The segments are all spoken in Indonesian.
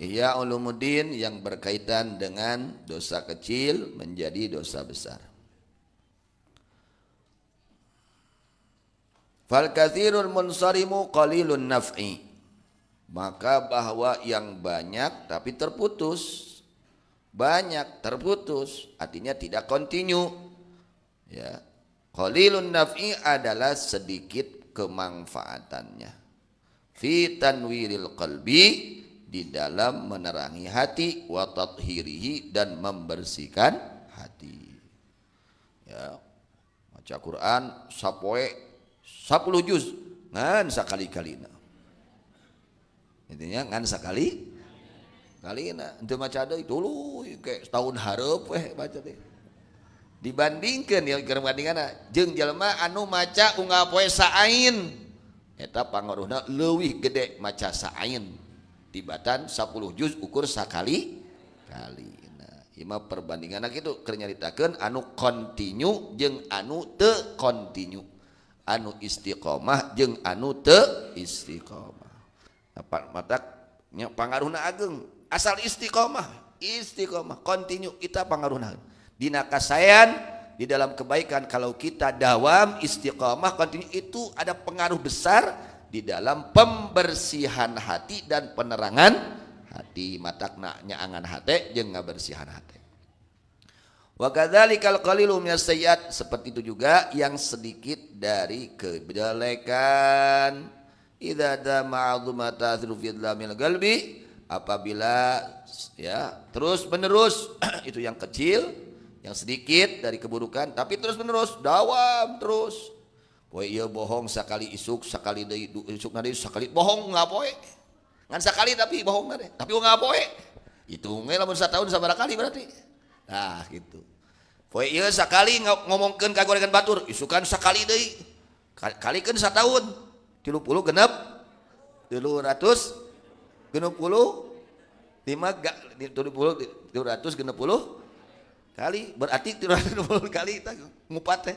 Ihya Ulumuddin yang berkaitan dengan dosa kecil menjadi dosa besar. Fal kathirul munsarimu qalilun naf'i. Maka bahwa yang banyak tapi terputus. Banyak terputus artinya tidak kontinu. Ya. Qalilun naf'i adalah sedikit kemanfaatannya. Fi tanwiril qalbi di dalam menerangi hati wa tathirihi dan membersihkan hati. Ya. Maca Quran sapoe 10 juz ngan sakali-kalina. Intinya ngan sakali kalina teu maca deui dulu kayak setahun hareup weh baca deh. Dibandingkan ya keur bandinganna jeung jelema anu maca unggal poe saain eta pangaruhna leuwih gede maca saain tibatan 10 juz ukur sakali kali nah ima perbandingan nah itu kernyaritakan anu kontinu jeng anu te kontinu anu istiqomah jeng anu te istiqomah apa mataknya pengaruhna ageng asal istiqomah istiqomah kontinu kita pengaruhna dina kasayan di dalam kebaikan kalau kita dawam istiqomah kontinu itu ada pengaruh besar di dalam pembersihan hati dan penerangan hati matakna angan hati jeung ngabersihan hati wa kadzalikal qalilu minas seperti itu juga yang sedikit dari kejelekan idza tama'adhu ta'thiru fi yang qalbi apabila ya terus menerus itu yang kecil yang sedikit dari keburukan tapi terus menerus dawam terus Poe iya bohong sekali isuk sekali dari isuk na sekali bohong nggak poe. Ngan sekali tapi bohong na Tapi nggak poe. Itu nggak lamun tahun sabaraha kali berarti. Nah gitu. Poe iya sekali ngomongkan kagorekan batur isukan sekali tahun, Kalikeun puluh genap, genep ratus genap puluh lima tujuh puluh tujuh ratus genap puluh kali berarti tujuh ratus puluh kali itu ngupat teh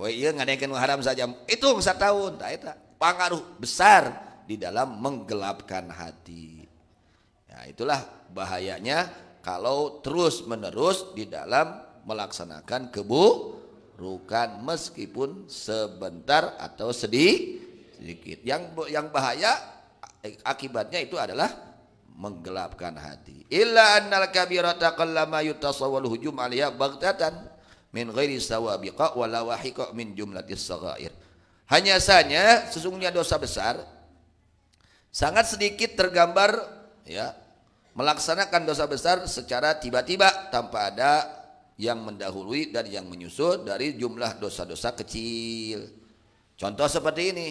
Poe oh iya ngadakeun haram saja hitung tahun tah eta pengaruh besar di dalam menggelapkan hati. Ya, itulah bahayanya kalau terus-menerus di dalam melaksanakan keburukan meskipun sebentar atau sedih sedikit. Yang yang bahaya akibatnya itu adalah menggelapkan hati. Illa annal kabirata qallama yutasawwal hujum 'alaiha ya baghtatan min ghairi sawabiqa wala wahiqa min jumlatis saghair. Hanya saja sesungguhnya dosa besar sangat sedikit tergambar ya melaksanakan dosa besar secara tiba-tiba tanpa ada yang mendahului dan yang menyusul dari jumlah dosa-dosa kecil. Contoh seperti ini.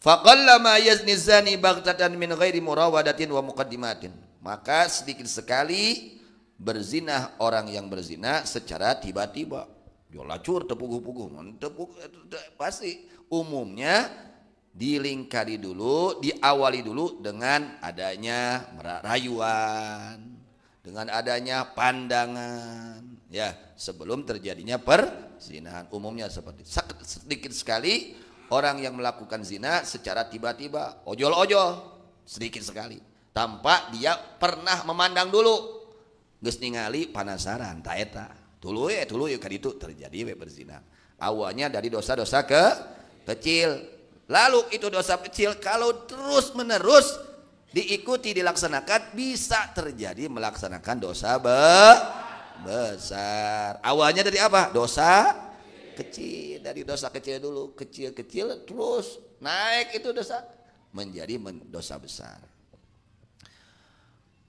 Faqallama yazni zani baghtatan min ghairi murawadatin wa muqaddimatin. Maka sedikit sekali berzina orang yang berzina secara tiba-tiba. Dia lacur tepuk puguh eh, tepuk pasti umumnya dilingkari dulu, diawali dulu dengan adanya rayuan, dengan adanya pandangan, ya sebelum terjadinya perzinahan umumnya seperti sedikit sekali orang yang melakukan zina secara tiba-tiba ojol-ojol sedikit sekali tanpa dia pernah memandang dulu geus ningali panasaran taeta tuluy ya, ya kan itu terjadi we berzina awalnya dari dosa-dosa ke kecil lalu itu dosa kecil kalau terus menerus diikuti dilaksanakan bisa terjadi melaksanakan dosa be besar awalnya dari apa dosa kecil dari dosa kecil dulu kecil kecil terus naik itu dosa menjadi dosa besar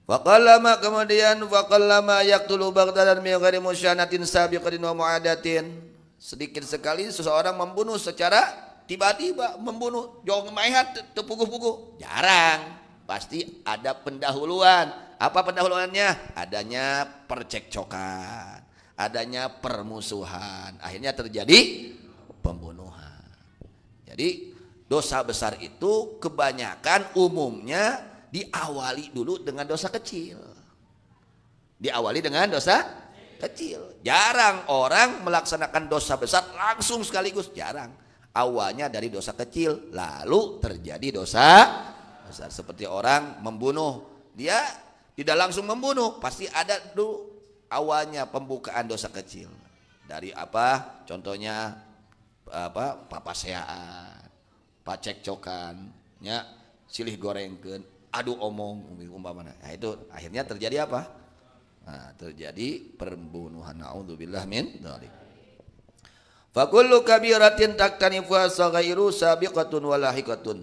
Faqallama kemudian faqallama yaqtulu dan min ghairi musyanatin sabiqatin wa muadatin. Sedikit sekali seseorang membunuh secara tiba-tiba membunuh jong mayat tepuguh puku Jarang. Pasti ada pendahuluan. Apa pendahuluannya? Adanya percekcokan, adanya permusuhan. Akhirnya terjadi pembunuhan. Jadi dosa besar itu kebanyakan umumnya diawali dulu dengan dosa kecil. Diawali dengan dosa kecil. Jarang orang melaksanakan dosa besar langsung sekaligus, jarang. Awalnya dari dosa kecil, lalu terjadi dosa besar seperti orang membunuh. Dia tidak langsung membunuh, pasti ada dulu awalnya pembukaan dosa kecil. Dari apa? Contohnya apa? pacek cokan, ya, silih gorengkan, adu omong umpamanya. Nah, itu akhirnya terjadi apa? Nah, terjadi pembunuhan naudzubillah min dzalik. kullu kabiratin taktanifuha saghairu sabiqatun walahikatun.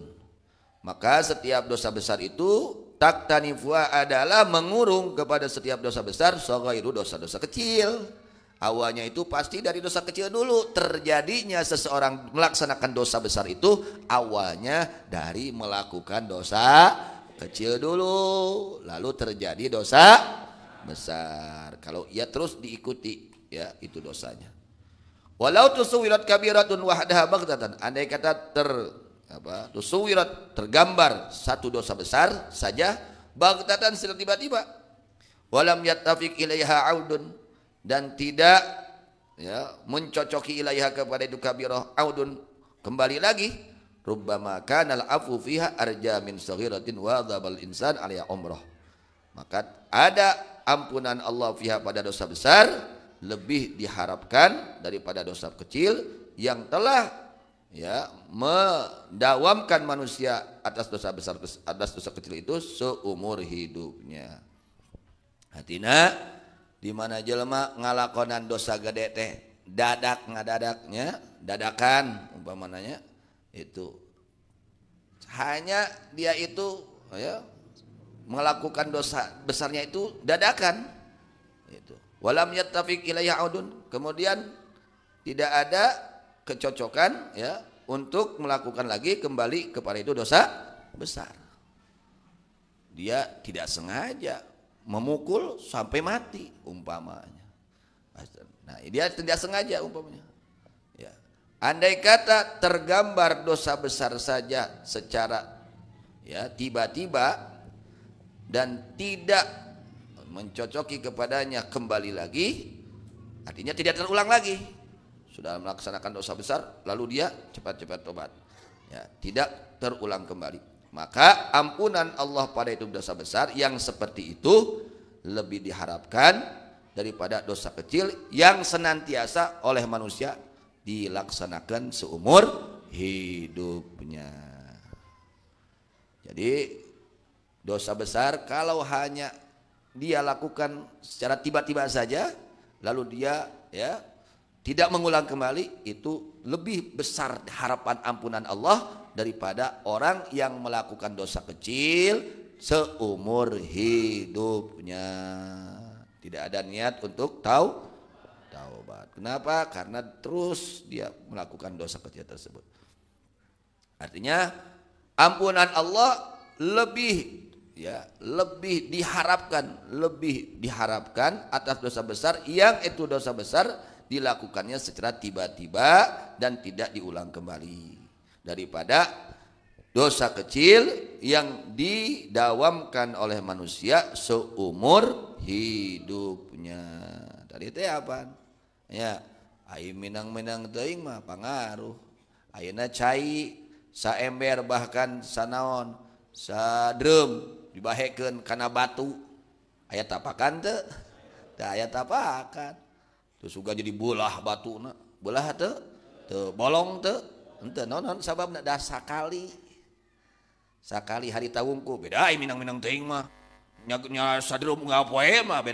Maka setiap dosa besar itu taktanifuha adalah mengurung kepada setiap dosa besar saghairu dosa-dosa kecil. Awalnya itu pasti dari dosa kecil dulu terjadinya seseorang melaksanakan dosa besar itu awalnya dari melakukan dosa kecil dulu lalu terjadi dosa besar kalau ia terus diikuti ya itu dosanya walau tusuwirat kabiratun wahdaha baghtatan andai kata ter apa tusuwirat tergambar satu dosa besar saja baghtatan secara tiba-tiba walam yattafiq ilaiha audun dan tidak ya mencocoki ilaiha kepada itu kabirah audun kembali lagi Rubbama kana al-afu fiha arja min saghiratin wa dhabal insan alia umrah. Maka ada ampunan Allah fiha pada dosa besar lebih diharapkan daripada dosa kecil yang telah ya mendawamkan manusia atas dosa besar atas dosa kecil itu seumur hidupnya. Hatina di mana jelema ngalakonan dosa gede teh dadak ngadadaknya dadakan umpamanya itu hanya dia itu ya, melakukan dosa besarnya itu dadakan itu walam yattafiq ilaiha audun kemudian tidak ada kecocokan ya untuk melakukan lagi kembali kepada itu dosa besar dia tidak sengaja memukul sampai mati umpamanya nah dia tidak sengaja umpamanya Andai kata tergambar dosa besar saja secara ya tiba-tiba dan tidak mencocoki kepadanya kembali lagi, artinya tidak terulang lagi. Sudah melaksanakan dosa besar, lalu dia cepat-cepat tobat. Ya, tidak terulang kembali. Maka ampunan Allah pada itu dosa besar yang seperti itu lebih diharapkan daripada dosa kecil yang senantiasa oleh manusia dilaksanakan seumur hidupnya. Jadi dosa besar kalau hanya dia lakukan secara tiba-tiba saja lalu dia ya tidak mengulang kembali itu lebih besar harapan ampunan Allah daripada orang yang melakukan dosa kecil seumur hidupnya tidak ada niat untuk tahu taubat. Kenapa? Karena terus dia melakukan dosa kecil tersebut. Artinya ampunan Allah lebih ya lebih diharapkan lebih diharapkan atas dosa besar yang itu dosa besar dilakukannya secara tiba-tiba dan tidak diulang kembali daripada dosa kecil yang didawamkan oleh manusia seumur hidupnya. Tadi itu apa? Ya, ya A minang menangima pangaruh anya cair saember bahkan sanaon sadrum dibaken karena batu ayat apa kan ayat apa kan suka jadibolalah batu bolong non sa kali Sakali hari tahuku beda Minangminangmahnya be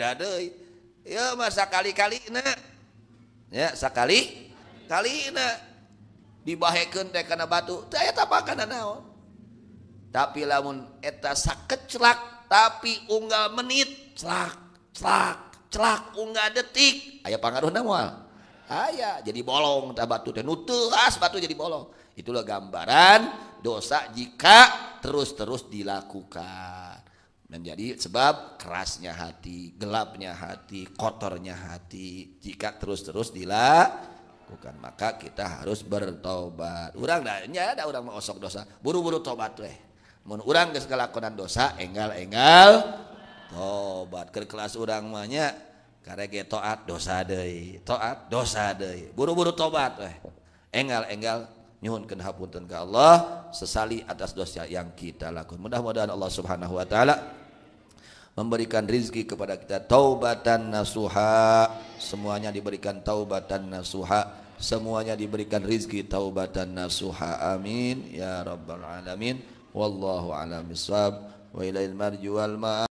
masa kali-kali ya sekali kali dibahaken teh karena batu saya karena naon tapi lamun eta sakit celak tapi unggal menit celak celak celak unggal detik ayat pengaruh namual ayah jadi bolong teh batu teh nuteras batu jadi bolong itulah gambaran dosa jika terus-terus dilakukan dan jadi sebab kerasnya hati, gelapnya hati, kotornya hati, jika terus-terus dilakukan maka kita harus bertobat. Orang dah, ya ada orang mengosok dosa, buru-buru tobat weh. Mun orang geus kelakonan dosa enggal-enggal tobat. ke kelas orang mah nya karege toat dosa deh, toat dosa deh, Buru-buru tobat weh. Enggal-enggal nyuhun hapunten ka Allah sesali atas dosa yang kita lakukan mudah-mudahan Allah Subhanahu wa taala memberikan rizki kepada kita taubatan nasuha semuanya diberikan taubatan nasuha semuanya diberikan rizki taubatan nasuha amin ya rabbal alamin wallahu alam wa ilail marju wal ma'ab